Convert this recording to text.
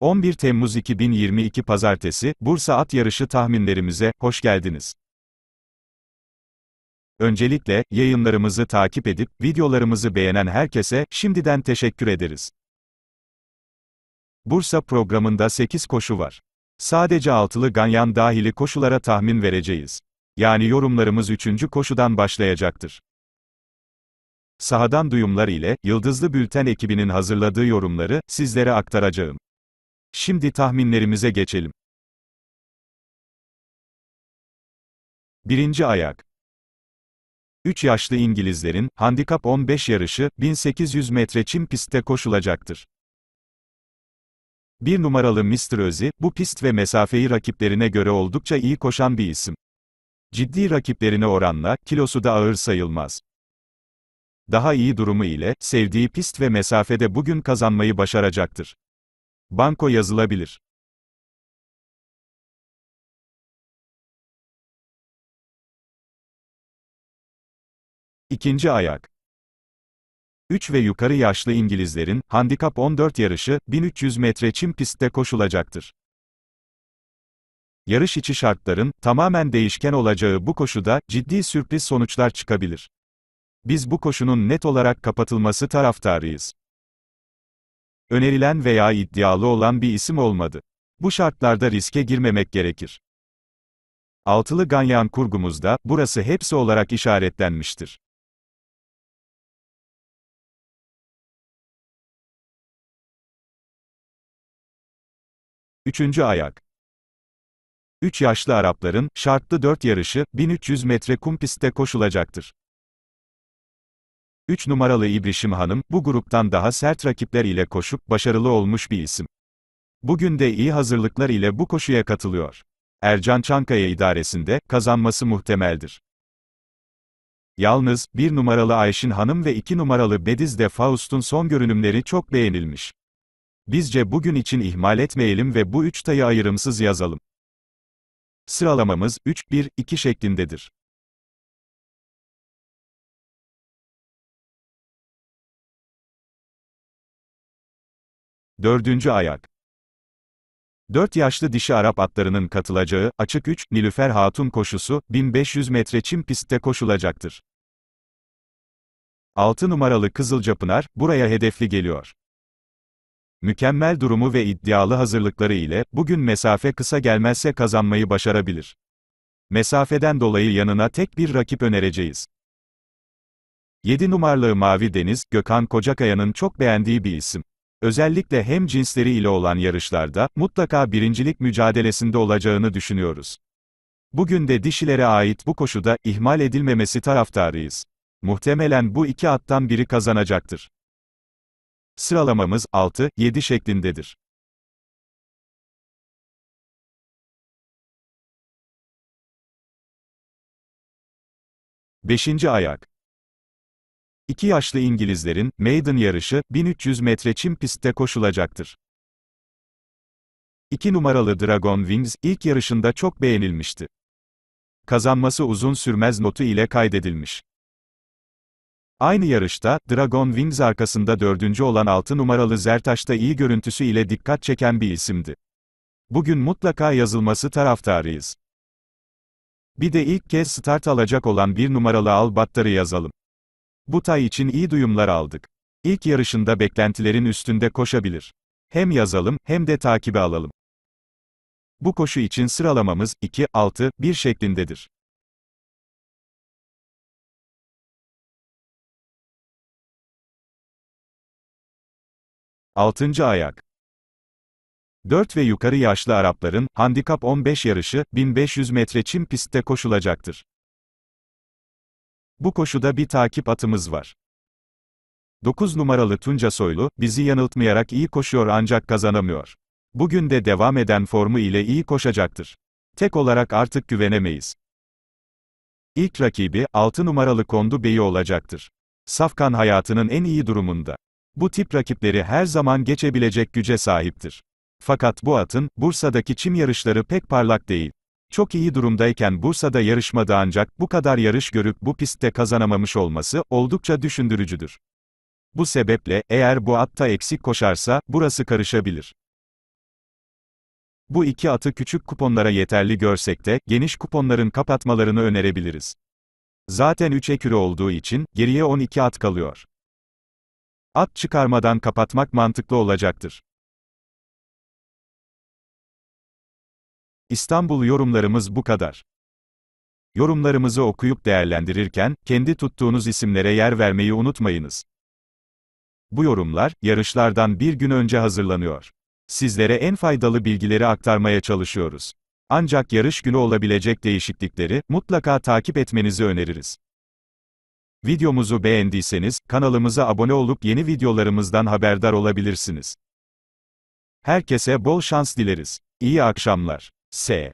11 Temmuz 2022 Pazartesi, Bursa At Yarışı tahminlerimize, hoş geldiniz. Öncelikle, yayınlarımızı takip edip, videolarımızı beğenen herkese, şimdiden teşekkür ederiz. Bursa programında 8 koşu var. Sadece altılı ganyan dahili koşulara tahmin vereceğiz. Yani yorumlarımız 3. koşudan başlayacaktır. Sahadan duyumlar ile, Yıldızlı Bülten ekibinin hazırladığı yorumları, sizlere aktaracağım. Şimdi tahminlerimize geçelim. Birinci ayak. 3 yaşlı İngilizlerin, handikap 15 yarışı, 1800 metre çim pistte koşulacaktır. Bir numaralı Mr. Özi, bu pist ve mesafeyi rakiplerine göre oldukça iyi koşan bir isim. Ciddi rakiplerine oranla, kilosu da ağır sayılmaz. Daha iyi durumu ile, sevdiği pist ve mesafede bugün kazanmayı başaracaktır. Banko yazılabilir. İkinci ayak. 3 ve yukarı yaşlı İngilizlerin, handikap 14 yarışı, 1300 metre çim pistte koşulacaktır. Yarış içi şartların, tamamen değişken olacağı bu koşuda, ciddi sürpriz sonuçlar çıkabilir. Biz bu koşunun net olarak kapatılması taraftarıyız önerilen veya iddialı olan bir isim olmadı. Bu şartlarda riske girmemek gerekir. Altılı ganyan kurgumuzda, burası hepsi olarak işaretlenmiştir. Üçüncü ayak. Üç yaşlı Arapların, şartlı dört yarışı, 1300 metre kum pistte koşulacaktır. 3 numaralı İbrişim Hanım, bu gruptan daha sert rakipler ile koşup başarılı olmuş bir isim. Bugün de iyi hazırlıklar ile bu koşuya katılıyor. Ercan Çankaya idaresinde, kazanması muhtemeldir. Yalnız, 1 numaralı Ayşin Hanım ve 2 numaralı Bediz de Faust'un son görünümleri çok beğenilmiş. Bizce bugün için ihmal etmeyelim ve bu üç tayı ayrımsız yazalım. Sıralamamız 3-1-2 şeklindedir. Dördüncü ayak. Dört yaşlı dişi Arap atlarının katılacağı, açık 3, Nilüfer Hatun koşusu, 1500 metre çim pistte koşulacaktır. 6 numaralı Kızılcapınar, buraya hedefli geliyor. Mükemmel durumu ve iddialı hazırlıkları ile, bugün mesafe kısa gelmezse kazanmayı başarabilir. Mesafeden dolayı yanına tek bir rakip önereceğiz. 7 numaralı Mavi Deniz, Gökhan Kocakaya'nın çok beğendiği bir isim. Özellikle hem cinsleri ile olan yarışlarda, mutlaka birincilik mücadelesinde olacağını düşünüyoruz. Bugün de dişilere ait bu koşuda, ihmal edilmemesi taraftarıyız. Muhtemelen bu iki attan biri kazanacaktır. Sıralamamız 6-7 şeklindedir. Beşinci ayak. İki yaşlı İngilizlerin, Maiden yarışı, 1300 metre çim pistte koşulacaktır. 2 numaralı Dragon Wings, ilk yarışında çok beğenilmişti. Kazanması uzun sürmez notu ile kaydedilmiş. Aynı yarışta, Dragon Wings arkasında dördüncü olan 6 numaralı Zertaş'ta iyi görüntüsü ile dikkat çeken bir isimdi. Bugün mutlaka yazılması taraftarıyız. Bir de ilk kez start alacak olan bir numaralı Al Battarı yazalım. Bu tay için iyi duyumlar aldık. İlk yarışında beklentilerin üstünde koşabilir. Hem yazalım, hem de takibe alalım. Bu koşu için sıralamamız 2, 6, 1 şeklindedir. Altıncı ayak. 4 ve yukarı yaşlı Arapların, handikap 15 yarışı, 1500 metre çim pistte koşulacaktır. Bu koşuda bir takip atımız var. 9 numaralı Tunca Soylu, bizi yanıltmayarak iyi koşuyor ancak kazanamıyor. Bugün de devam eden formu ile iyi koşacaktır. Tek olarak artık güvenemeyiz. İlk rakibi, 6 numaralı Kondu Bey'i olacaktır. Safkan hayatının en iyi durumunda. Bu tip rakipleri her zaman geçebilecek güce sahiptir. Fakat bu atın, Bursa'daki çim yarışları pek parlak değil. Çok iyi durumdayken Bursa'da yarışmadı ancak bu kadar yarış görüp bu pistte kazanamamış olması oldukça düşündürücüdür. Bu sebeple eğer bu atta eksik koşarsa burası karışabilir. Bu iki atı küçük kuponlara yeterli görsek de geniş kuponların kapatmalarını önerebiliriz. Zaten 3 ekürü olduğu için geriye 12 at kalıyor. At çıkarmadan kapatmak mantıklı olacaktır. İstanbul yorumlarımız bu kadar. Yorumlarımızı okuyup değerlendirirken, kendi tuttuğunuz isimlere yer vermeyi unutmayınız. Bu yorumlar, yarışlardan bir gün önce hazırlanıyor. Sizlere en faydalı bilgileri aktarmaya çalışıyoruz. Ancak yarış günü olabilecek değişiklikleri, mutlaka takip etmenizi öneririz. Videomuzu beğendiyseniz, kanalımıza abone olup yeni videolarımızdan haberdar olabilirsiniz. Herkese bol şans dileriz. İyi akşamlar. C'est